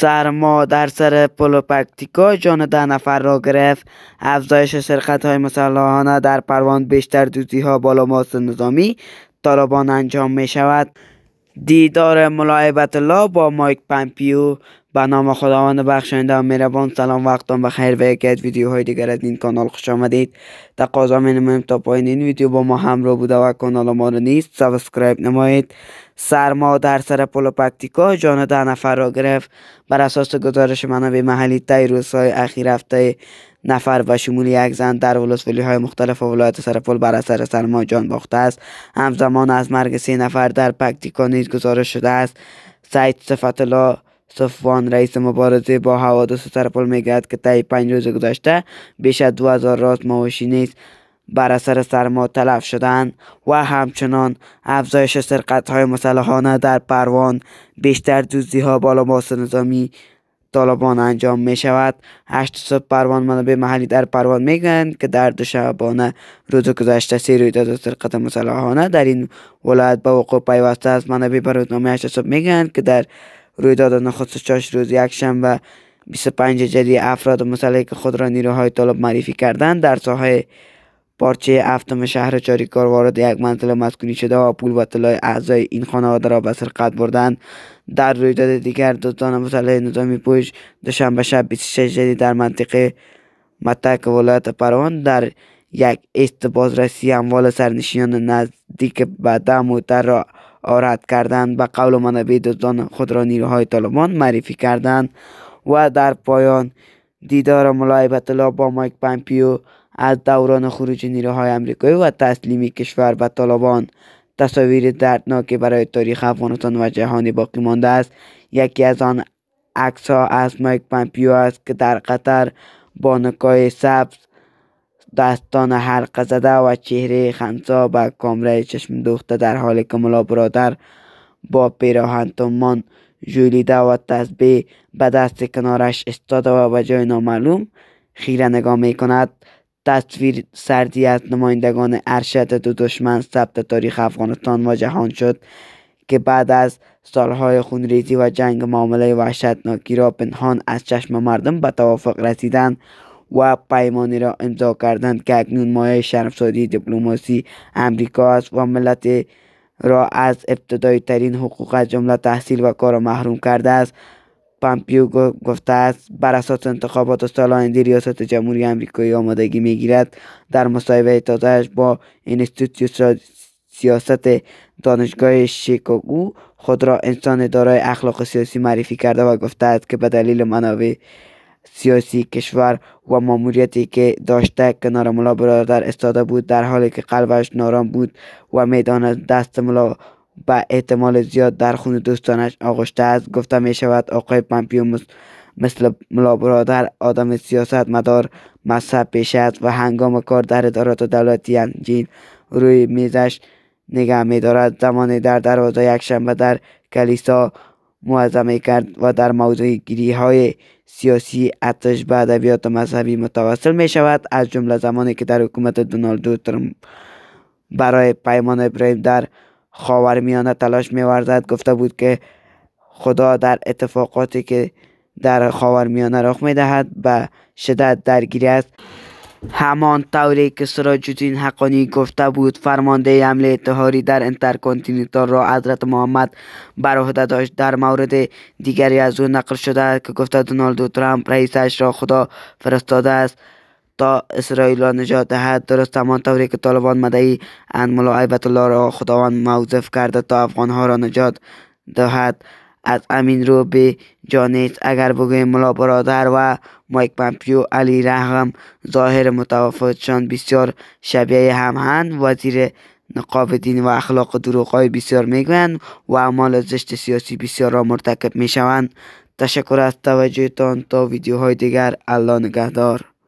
سرما در سر پلوپکتیکا جان ده نفر را گرفت افزایش سرقت های مسلحانه در پروان بیشتر دوزی ها بالا نظامی طالبان انجام می شود دیدار ملاعبت الله با مایک پمپیو به نام خداوند بخشنده و مهربان سلام وقتان بخیر و یکی از ویدیوهای دیگر از این کانال خوش آمدید تقاضا می‌نمایم تا پایین این ویدیو با ما همراه بوده و کانال ما را نیست سابسکرایب نمایید سرما در سر پل پکتیکا جان ده نفر را گرفت بر اساس گزارش منابع محلی طی روزهای اخیر هفته نفر و شمول یک زن در ولسوالی های مختلف ولایت سرپل بر اثر سرما جان باخته است همزمان از مرگ سه نفر در پکتیکا نیز گزارش شده است صفت الله صفوان رئیس مبارزه با حوادث سرپل میگوید که طی پنج روز گذشته بیش از دو هزار راست ماوشی نیز بر اثر سرما تلف شدند و همچنان افزایش سرقت های مسلحانه در پروان بیشتر دوزی ها بالا نظامی طالبان انجام می شود هشت صبح پروان منابع محلی در پروان می گویند که در دو شبانه روز گذشته روی رویداد سرقت مسلحانه در این ولایت با وقوع پیوسته است منابع به روزنامه هشت صبح می گویند که در رویداد نخست چاش روز یکشنبه 25 جدی افراد مسلح که خود را نیروهای طالب معرفی کردند در ساحه پارچه افتم شهر چاریکار وارد یک منزل مسکونی شده و پول و طلای اعضای این خانواده را به سرقت بردند در رویداد دیگر دزدان مسلح نظامی پوش دوشنبه شب 26 جدی در منطقه متک ولایت پروان در یک است بازرسی اموال سرنشینان نزدیک به ده را آرد کردند به قول منابع دزدان خود را نیروهای طالبان معرفی کردند و در پایان دیدار ملای الله با مایک پمپیو از دوران خروج نیروهای امریکایی و تسلیمی کشور به طالبان تصاویر دردناکی برای تاریخ افغانستان و جهانی باقی مانده است یکی از آن عکس ها از مایک پمپیو است که در قطر با نکای سبز دستان هر زده و چهره خنسا و کامره چشم دوخته در حال که ملا برادر با پیراهن تومان جولیده و تسبیح به دست کنارش استاده و به جای نامعلوم خیره نگاه می کند تصویر سردی از نمایندگان ارشد دو دشمن ثبت تاریخ افغانستان و جهان شد که بعد از سالهای خونریزی و جنگ معامله وحشتناکی را پنهان از چشم مردم به توافق رسیدند و پیمانی را امضا کردند که اکنون مایه شرمساری دیپلماسی امریکا است و ملت را از ابتدایی ترین حقوق از جمله تحصیل و کار محروم کرده است پامپیو گفته است بر اساس انتخابات آینده ریاست جمهوری آمریکایی آمادگی میگیرد در مصاحبه تازهش با اینستیتوت سیاست دانشگاه شیکاگو خود را انسان دارای اخلاق سیاسی معرفی کرده و گفته است که به دلیل منابع سیاسی کشور و ماموریتی که داشته کنار ملا برادر استاده بود در حالی که قلبش نارام بود و میدان دست ملا با احتمال زیاد در خون دوستانش آغشته است گفته می شود آقای پمپیو مثل ملا برادر آدم سیاست مدار مذهب پیشه است و هنگام کار در ادارات دولتی انجین روی میزش نگه می دارد زمانی در دروازه یکشنبه در کلیسا معظمه کرد و در موضوع گیری های سیاسی اتش به ادبیات مذهبی متواصل می شود از جمله زمانی که در حکومت دونالد ترامپ برای پیمان ابراهیم در خاورمیانه تلاش می‌ورزد گفته بود که خدا در اتفاقاتی که در خاورمیانه رخ می‌دهد به شدت درگیری است همان طوری که سراج الدین حقانی گفته بود فرمانده حمله اتحاری در انترکانتینیتال را حضرت محمد بر عهده داشت در مورد دیگری از او نقل شده که گفته دونالد ترامپ رئیسش را خدا فرستاده است تا اسرائیل را نجات دهد درست همان طوری که طالبان مدعی اند ملا الله را خداوند موظف کرده تا افغانها را نجات دهد از امین رو به جانیت اگر بگویم ملا برادر و مایک پمپیو علی رحم ظاهر متوافقشان بسیار شبیه هم هند وزیر نقاب دین و اخلاق دروغ بسیار میگویند و اعمال زشت سیاسی بسیار را مرتکب میشوند تشکر از توجهتان تا ویدیوهای دیگر الله نگهدار